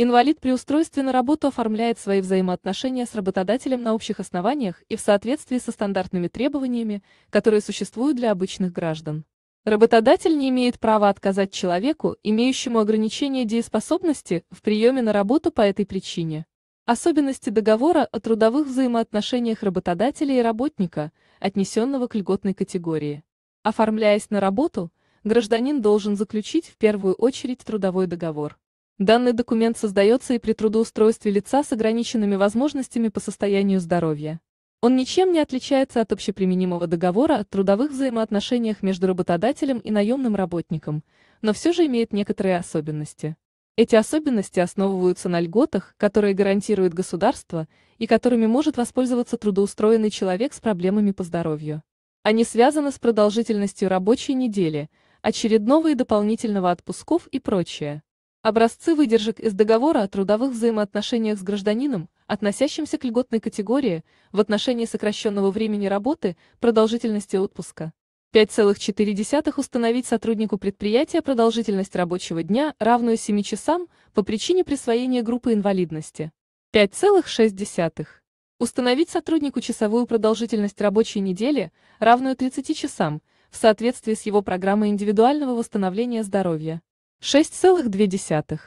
Инвалид при устройстве на работу оформляет свои взаимоотношения с работодателем на общих основаниях и в соответствии со стандартными требованиями, которые существуют для обычных граждан. Работодатель не имеет права отказать человеку, имеющему ограничение дееспособности, в приеме на работу по этой причине. Особенности договора о трудовых взаимоотношениях работодателя и работника, отнесенного к льготной категории. Оформляясь на работу, гражданин должен заключить в первую очередь трудовой договор. Данный документ создается и при трудоустройстве лица с ограниченными возможностями по состоянию здоровья. Он ничем не отличается от общеприменимого договора о трудовых взаимоотношениях между работодателем и наемным работником, но все же имеет некоторые особенности. Эти особенности основываются на льготах, которые гарантирует государство и которыми может воспользоваться трудоустроенный человек с проблемами по здоровью. Они связаны с продолжительностью рабочей недели, очередного и дополнительного отпусков и прочее. Образцы выдержек из договора о трудовых взаимоотношениях с гражданином, относящимся к льготной категории, в отношении сокращенного времени работы, продолжительности отпуска. 5,4 установить сотруднику предприятия продолжительность рабочего дня, равную 7 часам, по причине присвоения группы инвалидности. 5,6. Установить сотруднику часовую продолжительность рабочей недели, равную 30 часам, в соответствии с его программой индивидуального восстановления здоровья. 6,2.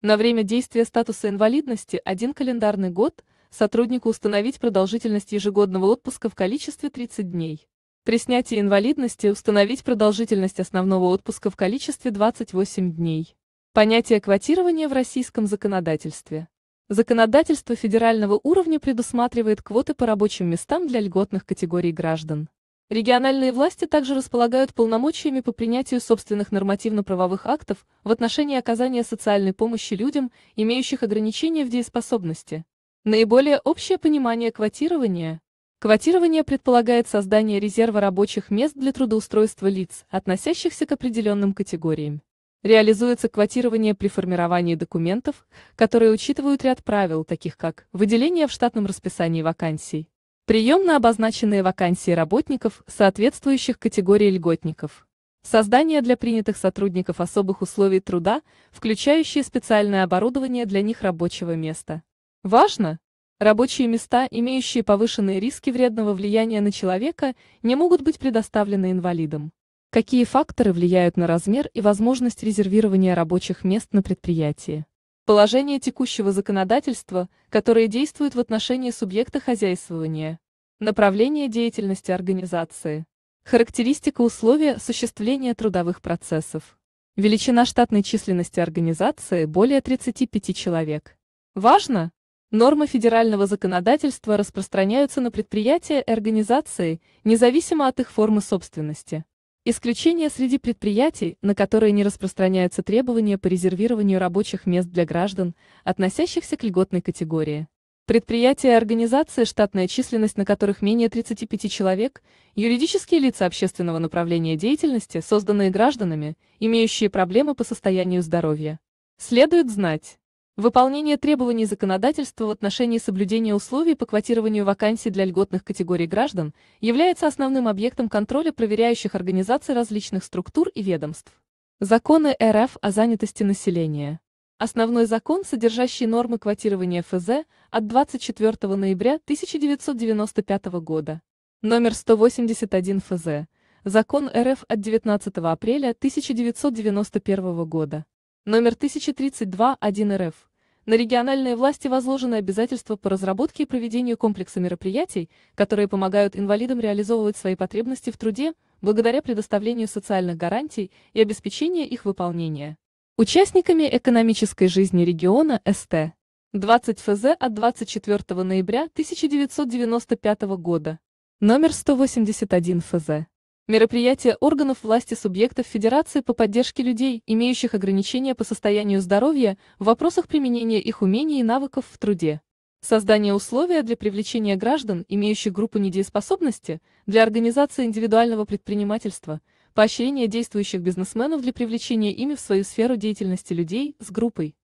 На время действия статуса инвалидности один календарный год сотруднику установить продолжительность ежегодного отпуска в количестве 30 дней. При снятии инвалидности установить продолжительность основного отпуска в количестве 28 дней. Понятие квотирования в российском законодательстве. Законодательство федерального уровня предусматривает квоты по рабочим местам для льготных категорий граждан. Региональные власти также располагают полномочиями по принятию собственных нормативно-правовых актов в отношении оказания социальной помощи людям, имеющих ограничения в дееспособности. Наиболее общее понимание квотирования. Квотирование предполагает создание резерва рабочих мест для трудоустройства лиц, относящихся к определенным категориям. Реализуется квотирование при формировании документов, которые учитывают ряд правил, таких как выделение в штатном расписании вакансий, Прием на обозначенные вакансии работников, соответствующих категории льготников. Создание для принятых сотрудников особых условий труда, включающие специальное оборудование для них рабочего места. Важно! Рабочие места, имеющие повышенные риски вредного влияния на человека, не могут быть предоставлены инвалидам. Какие факторы влияют на размер и возможность резервирования рабочих мест на предприятии? положение текущего законодательства, которое действует в отношении субъекта хозяйствования, направление деятельности организации, характеристика условия осуществления трудовых процессов, величина штатной численности организации более 35 человек. Важно! Нормы федерального законодательства распространяются на предприятия и организации, независимо от их формы собственности. Исключение среди предприятий, на которые не распространяются требования по резервированию рабочих мест для граждан, относящихся к льготной категории. Предприятия и организации, штатная численность на которых менее 35 человек, юридические лица общественного направления деятельности, созданные гражданами, имеющие проблемы по состоянию здоровья. Следует знать. Выполнение требований законодательства в отношении соблюдения условий по квотированию вакансий для льготных категорий граждан является основным объектом контроля проверяющих организаций различных структур и ведомств. Законы РФ о занятости населения. Основной закон, содержащий нормы квотирования ФЗ от 24 ноября 1995 года. Номер 181 ФЗ. Закон РФ от 19 апреля 1991 года. Номер 1032-1 РФ на региональные власти возложены обязательства по разработке и проведению комплекса мероприятий, которые помогают инвалидам реализовывать свои потребности в труде, благодаря предоставлению социальных гарантий и обеспечению их выполнения. Участниками экономической жизни региона СТ. 20 ФЗ от 24 ноября 1995 года. Номер 181 ФЗ. Мероприятия органов власти субъектов Федерации по поддержке людей, имеющих ограничения по состоянию здоровья, в вопросах применения их умений и навыков в труде. Создание условия для привлечения граждан, имеющих группу недееспособности, для организации индивидуального предпринимательства, поощрение действующих бизнесменов для привлечения ими в свою сферу деятельности людей с группой.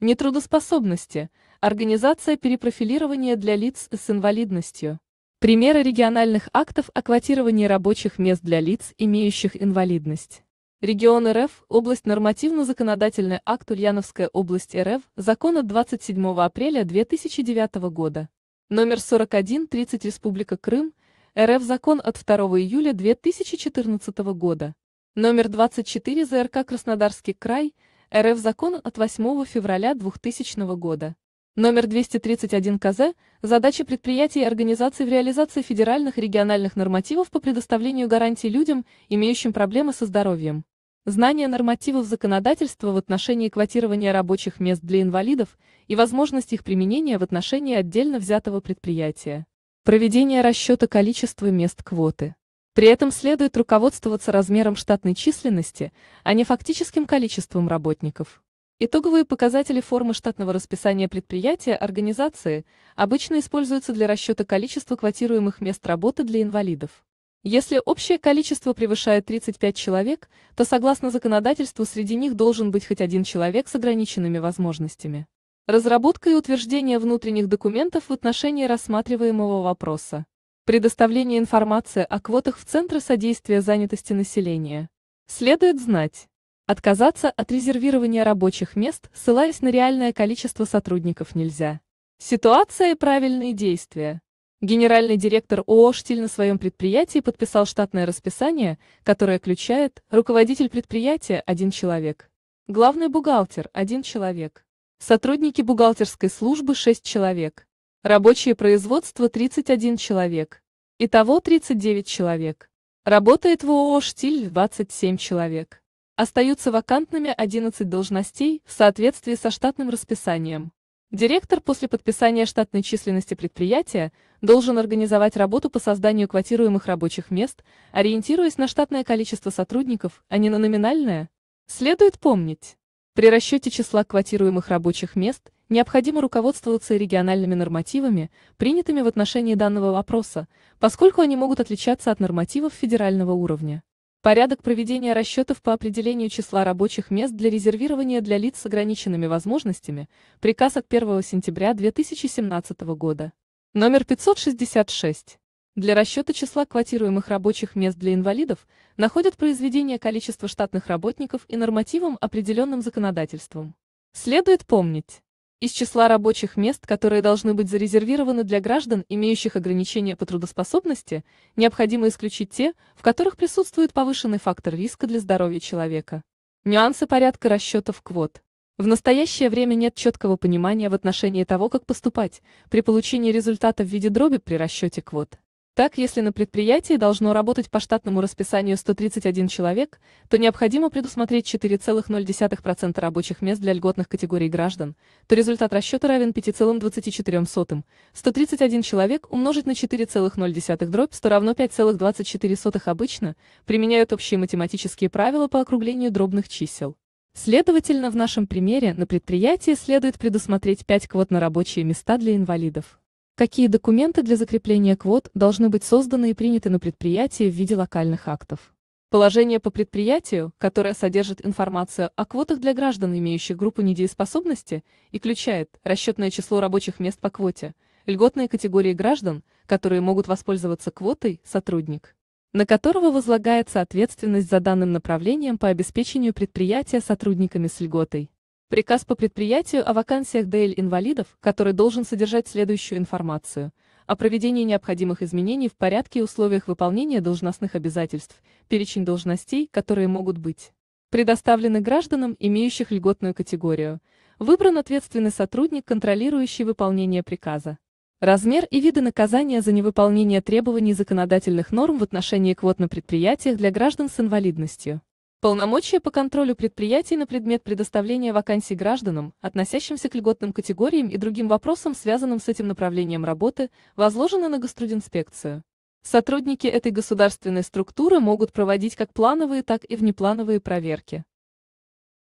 Нетрудоспособности. Организация перепрофилирования для лиц с инвалидностью. Примеры региональных актов о квотировании рабочих мест для лиц, имеющих инвалидность. Регион РФ, область нормативно-законодательный акт Ульяновская область РФ, закон от 27 апреля 2009 года. Номер 4130 Республика Крым, РФ закон от 2 июля 2014 года. Номер 24 ЗРК Краснодарский край, РФ закон от 8 февраля 2000 года. Номер 231 КЗ – задачи предприятий и организаций в реализации федеральных и региональных нормативов по предоставлению гарантий людям, имеющим проблемы со здоровьем. Знание нормативов законодательства в отношении квотирования рабочих мест для инвалидов и возможность их применения в отношении отдельно взятого предприятия. Проведение расчета количества мест квоты. При этом следует руководствоваться размером штатной численности, а не фактическим количеством работников. Итоговые показатели формы штатного расписания предприятия организации обычно используются для расчета количества квотируемых мест работы для инвалидов. Если общее количество превышает 35 человек, то согласно законодательству среди них должен быть хоть один человек с ограниченными возможностями. Разработка и утверждение внутренних документов в отношении рассматриваемого вопроса. Предоставление информации о квотах в Центры содействия занятости населения. Следует знать. Отказаться от резервирования рабочих мест, ссылаясь на реальное количество сотрудников, нельзя. Ситуация и правильные действия. Генеральный директор ООО «Штиль» на своем предприятии подписал штатное расписание, которое включает руководитель предприятия – один человек, главный бухгалтер – один человек, сотрудники бухгалтерской службы – 6 человек, рабочее производство – 31 человек, итого 39 человек. Работает в ООО «Штиль» 27 человек. Остаются вакантными 11 должностей в соответствии со штатным расписанием. Директор после подписания штатной численности предприятия должен организовать работу по созданию квотируемых рабочих мест, ориентируясь на штатное количество сотрудников, а не на номинальное. Следует помнить, при расчете числа квотируемых рабочих мест необходимо руководствоваться региональными нормативами, принятыми в отношении данного вопроса, поскольку они могут отличаться от нормативов федерального уровня. Порядок проведения расчетов по определению числа рабочих мест для резервирования для лиц с ограниченными возможностями, приказ от 1 сентября 2017 года. Номер 566. Для расчета числа квотируемых рабочих мест для инвалидов находят произведение количества штатных работников и нормативом, определенным законодательством. Следует помнить, из числа рабочих мест, которые должны быть зарезервированы для граждан, имеющих ограничения по трудоспособности, необходимо исключить те, в которых присутствует повышенный фактор риска для здоровья человека. Нюансы порядка расчетов квот. В настоящее время нет четкого понимания в отношении того, как поступать при получении результата в виде дроби при расчете квот. Так, если на предприятии должно работать по штатному расписанию 131 человек, то необходимо предусмотреть 4,0% рабочих мест для льготных категорий граждан, то результат расчета равен 5,24. 131 человек умножить на 4,0 дробь 100 равно 5,24 обычно, применяют общие математические правила по округлению дробных чисел. Следовательно, в нашем примере на предприятии следует предусмотреть 5 квот на рабочие места для инвалидов. Какие документы для закрепления квот должны быть созданы и приняты на предприятии в виде локальных актов? Положение по предприятию, которое содержит информацию о квотах для граждан, имеющих группу недееспособности, и включает расчетное число рабочих мест по квоте, льготные категории граждан, которые могут воспользоваться квотой, сотрудник, на которого возлагается ответственность за данным направлением по обеспечению предприятия сотрудниками с льготой. Приказ по предприятию о вакансиях ДЛ инвалидов, который должен содержать следующую информацию. О проведении необходимых изменений в порядке и условиях выполнения должностных обязательств, перечень должностей, которые могут быть предоставлены гражданам, имеющих льготную категорию. Выбран ответственный сотрудник, контролирующий выполнение приказа. Размер и виды наказания за невыполнение требований законодательных норм в отношении квот на предприятиях для граждан с инвалидностью. Полномочия по контролю предприятий на предмет предоставления вакансий гражданам, относящимся к льготным категориям и другим вопросам, связанным с этим направлением работы, возложены на гострудинспекцию. Сотрудники этой государственной структуры могут проводить как плановые, так и внеплановые проверки.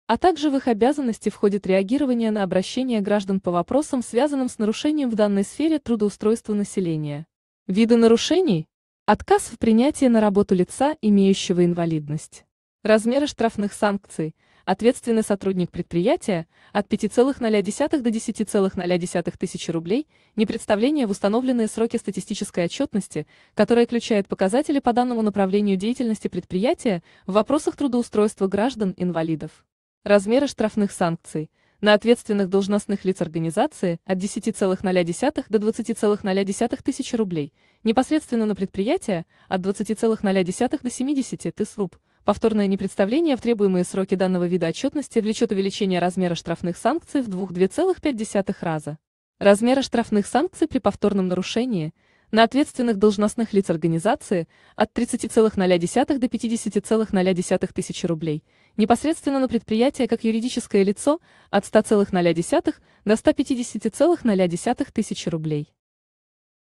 А также в их обязанности входит реагирование на обращения граждан по вопросам, связанным с нарушением в данной сфере трудоустройства населения. Виды нарушений – отказ в принятии на работу лица, имеющего инвалидность. Размеры штрафных санкций. Ответственный сотрудник предприятия от 5,0 до 10,0 тысяч рублей, непредставление в установленные сроки статистической отчетности, которая включает показатели по данному направлению деятельности предприятия в вопросах трудоустройства граждан-инвалидов. Размеры штрафных санкций. На ответственных должностных лиц организации от 10,0 до 20,0 тысяч рублей, непосредственно на предприятие от 20,0 до 70 тысяч рублей Повторное непредставление в требуемые сроки данного вида отчетности влечет увеличение размера штрафных санкций в 2,5 раза. Размеры штрафных санкций при повторном нарушении на ответственных должностных лиц организации от 30,0 до 50,0 тысячи рублей, непосредственно на предприятие как юридическое лицо от 100,0 до 150,0 тысячи рублей.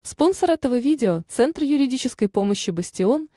Спонсор этого видео – Центр юридической помощи «Бастион» –